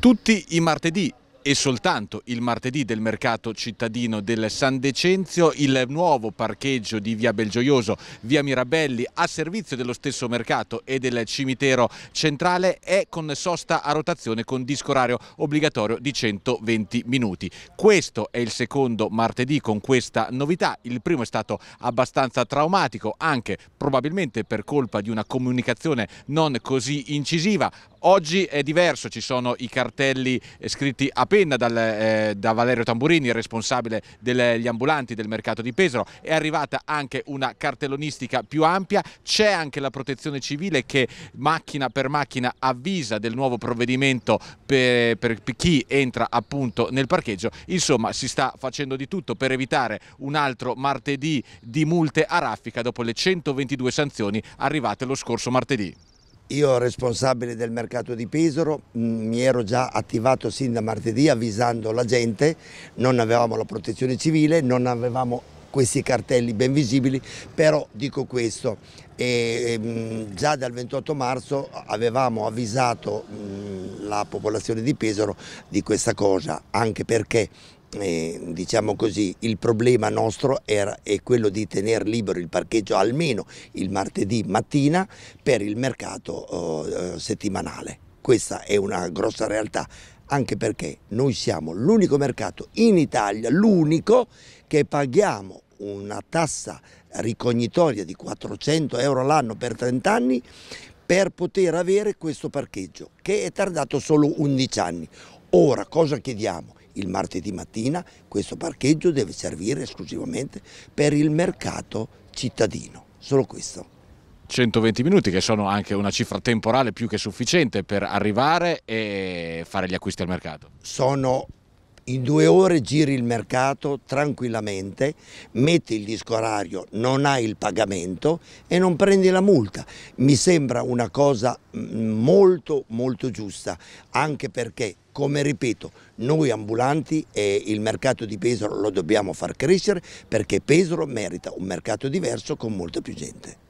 Tutti i martedì e soltanto il martedì del mercato cittadino del San Decenzio il nuovo parcheggio di via Belgioioso, via Mirabelli a servizio dello stesso mercato e del cimitero centrale è con sosta a rotazione con disco orario obbligatorio di 120 minuti. Questo è il secondo martedì con questa novità, il primo è stato abbastanza traumatico anche probabilmente per colpa di una comunicazione non così incisiva, Oggi è diverso, ci sono i cartelli eh, scritti a penna dal, eh, da Valerio Tamburini, il responsabile degli ambulanti del mercato di Pesaro, è arrivata anche una cartellonistica più ampia, c'è anche la protezione civile che macchina per macchina avvisa del nuovo provvedimento per, per chi entra appunto nel parcheggio, insomma si sta facendo di tutto per evitare un altro martedì di multe a raffica dopo le 122 sanzioni arrivate lo scorso martedì. Io responsabile del mercato di Pesaro, mi ero già attivato sin da martedì avvisando la gente, non avevamo la protezione civile, non avevamo questi cartelli ben visibili, però dico questo, e, mh, già dal 28 marzo avevamo avvisato mh, la popolazione di Pesaro di questa cosa, anche perché eh, diciamo così, il problema nostro era, è quello di tenere libero il parcheggio almeno il martedì mattina per il mercato oh, eh, settimanale. Questa è una grossa realtà, anche perché noi siamo l'unico mercato in Italia, l'unico che paghiamo una tassa ricognitoria di 400 euro l'anno per 30 anni per poter avere questo parcheggio che è tardato solo 11 anni. Ora cosa chiediamo? il martedì mattina questo parcheggio deve servire esclusivamente per il mercato cittadino, solo questo. 120 minuti che sono anche una cifra temporale più che sufficiente per arrivare e fare gli acquisti al mercato. Sono in due ore giri il mercato tranquillamente, metti il disco orario, non hai il pagamento e non prendi la multa. Mi sembra una cosa mm, molto molto giusta, anche perché come ripeto, noi ambulanti e il mercato di Pesaro lo dobbiamo far crescere perché Pesaro merita un mercato diverso con molta più gente.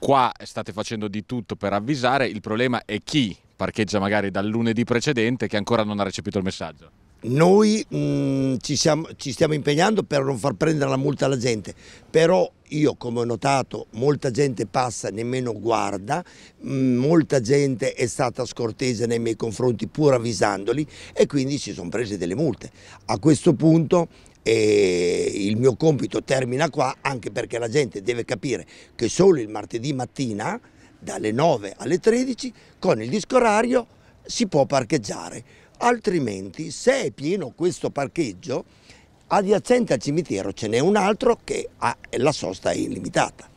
Qua state facendo di tutto per avvisare, il problema è chi parcheggia magari dal lunedì precedente che ancora non ha recepito il messaggio. Noi mh, mm, ci, siamo, ci stiamo impegnando per non far prendere la multa alla gente, però io come ho notato molta gente passa nemmeno guarda, mm, molta gente è stata scortese nei miei confronti pur avvisandoli e quindi si sono prese delle multe. A questo punto eh, il mio compito termina qua anche perché la gente deve capire che solo il martedì mattina dalle 9 alle 13 con il disco orario si può parcheggiare altrimenti se è pieno questo parcheggio adiacente al cimitero ce n'è un altro che ha, la sosta è illimitata.